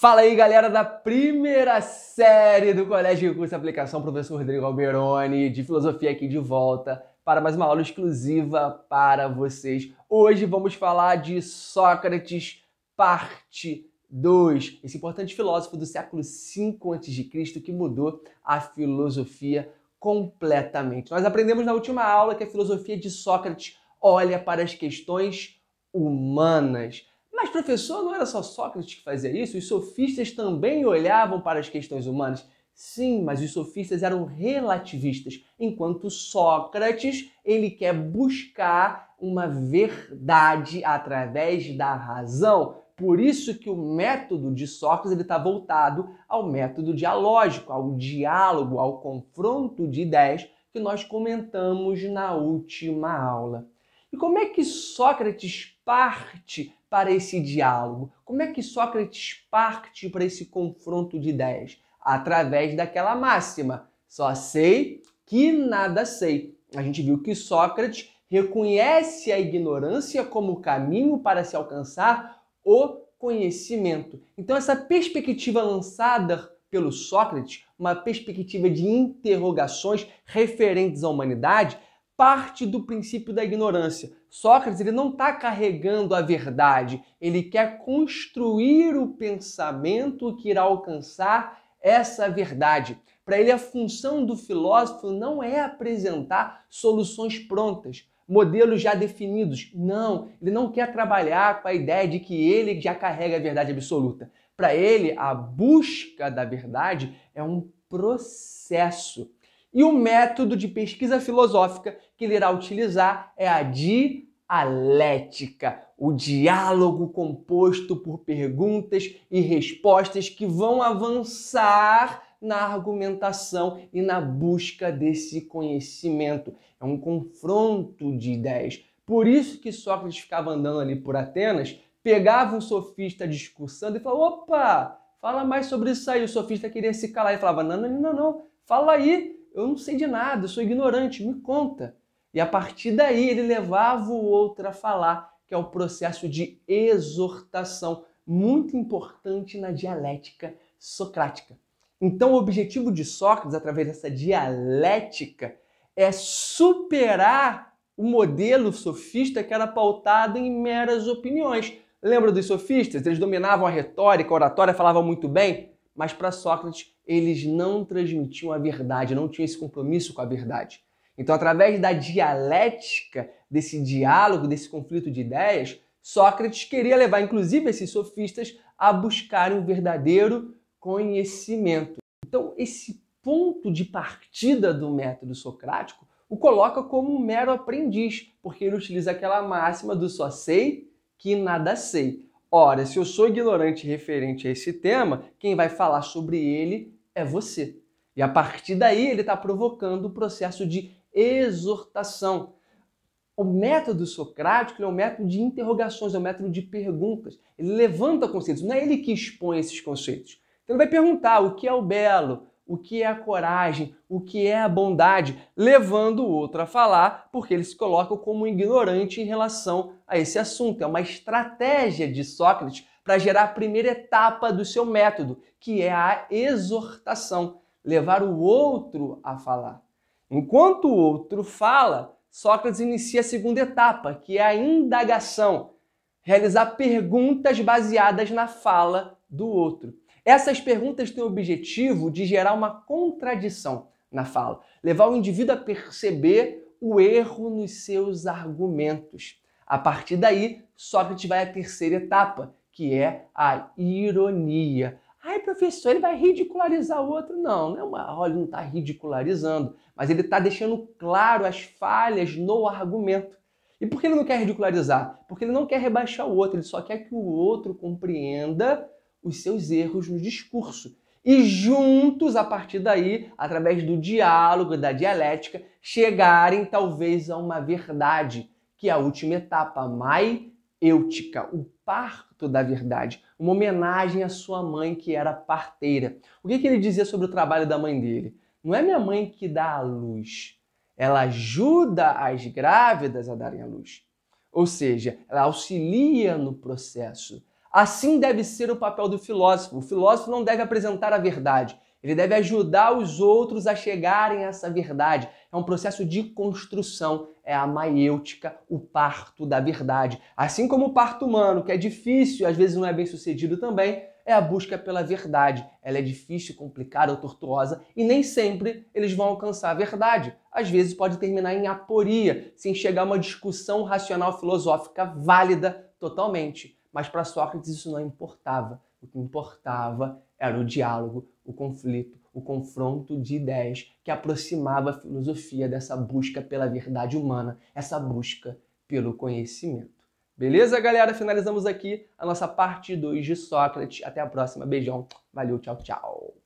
Fala aí, galera da primeira série do Colégio de Curso e Aplicação, professor Rodrigo Alberoni, de Filosofia aqui de volta para mais uma aula exclusiva para vocês. Hoje vamos falar de Sócrates, parte 2, esse importante filósofo do século 5 a.C. que mudou a filosofia completamente. Nós aprendemos na última aula que a filosofia de Sócrates olha para as questões humanas mas, professor, não era só Sócrates que fazia isso? Os sofistas também olhavam para as questões humanas. Sim, mas os sofistas eram relativistas, enquanto Sócrates ele quer buscar uma verdade através da razão. Por isso que o método de Sócrates está voltado ao método dialógico, ao diálogo, ao confronto de ideias que nós comentamos na última aula. E como é que Sócrates parte para esse diálogo? Como é que Sócrates parte para esse confronto de ideias? Através daquela máxima: só sei que nada sei. A gente viu que Sócrates reconhece a ignorância como caminho para se alcançar o conhecimento. Então, essa perspectiva lançada pelo Sócrates, uma perspectiva de interrogações referentes à humanidade, parte do princípio da ignorância. Sócrates ele não está carregando a verdade, ele quer construir o pensamento que irá alcançar essa verdade. Para ele, a função do filósofo não é apresentar soluções prontas, modelos já definidos. Não, ele não quer trabalhar com a ideia de que ele já carrega a verdade absoluta. Para ele, a busca da verdade é um processo. E o método de pesquisa filosófica que ele irá utilizar é a dialética, o diálogo composto por perguntas e respostas que vão avançar na argumentação e na busca desse conhecimento. É um confronto de ideias. Por isso que Sócrates ficava andando ali por Atenas, pegava um sofista discursando e falava: opa, fala mais sobre isso aí. O sofista queria se calar e falava: não, não, não, não, fala aí, eu não sei de nada, eu sou ignorante, me conta. E a partir daí ele levava o outro a falar, que é o processo de exortação, muito importante na dialética socrática. Então, o objetivo de Sócrates, através dessa dialética, é superar o modelo sofista que era pautado em meras opiniões. Lembra dos sofistas? Eles dominavam a retórica, a oratória, falavam muito bem, mas para Sócrates eles não transmitiam a verdade, não tinham esse compromisso com a verdade. Então, através da dialética, desse diálogo, desse conflito de ideias, Sócrates queria levar, inclusive, esses sofistas a buscarem o verdadeiro conhecimento. Então, esse ponto de partida do método socrático o coloca como um mero aprendiz, porque ele utiliza aquela máxima do só sei que nada sei. Ora, se eu sou ignorante referente a esse tema, quem vai falar sobre ele é você. E a partir daí ele está provocando o processo de exortação. O método socrático é um método de interrogações, é um método de perguntas. Ele levanta conceitos, não é ele que expõe esses conceitos. Então ele vai perguntar o que é o belo, o que é a coragem, o que é a bondade, levando o outro a falar, porque ele se coloca como ignorante em relação a esse assunto. É uma estratégia de Sócrates para gerar a primeira etapa do seu método, que é a exortação, levar o outro a falar. Enquanto o outro fala, Sócrates inicia a segunda etapa, que é a indagação, realizar perguntas baseadas na fala do outro. Essas perguntas têm o objetivo de gerar uma contradição na fala, levar o indivíduo a perceber o erro nos seus argumentos. A partir daí, Sócrates vai à terceira etapa, que é a ironia. Ai, professor, ele vai ridicularizar o outro. Não, não é uma, olha, não está ridicularizando, mas ele está deixando claro as falhas no argumento. E por que ele não quer ridicularizar? Porque ele não quer rebaixar o outro, ele só quer que o outro compreenda os seus erros no discurso. E juntos, a partir daí, através do diálogo, da dialética, chegarem talvez a uma verdade, que é a última etapa, maiêutica, o parto da verdade, uma homenagem à sua mãe que era parteira. O que, que ele dizia sobre o trabalho da mãe dele? Não é minha mãe que dá a luz, ela ajuda as grávidas a darem a luz. Ou seja, ela auxilia no processo Assim deve ser o papel do filósofo. O filósofo não deve apresentar a verdade, ele deve ajudar os outros a chegarem a essa verdade. É um processo de construção, é a maiêutica, o parto da verdade. Assim como o parto humano, que é difícil, às vezes não é bem sucedido também, é a busca pela verdade. Ela é difícil, complicada ou tortuosa e nem sempre eles vão alcançar a verdade. Às vezes pode terminar em aporia, sem chegar a uma discussão racional filosófica válida totalmente. Mas para Sócrates isso não importava. O que importava era o diálogo, o conflito, o confronto de ideias que aproximava a filosofia dessa busca pela verdade humana, essa busca pelo conhecimento. Beleza, galera? Finalizamos aqui a nossa parte 2 de Sócrates. Até a próxima. Beijão. Valeu, tchau, tchau.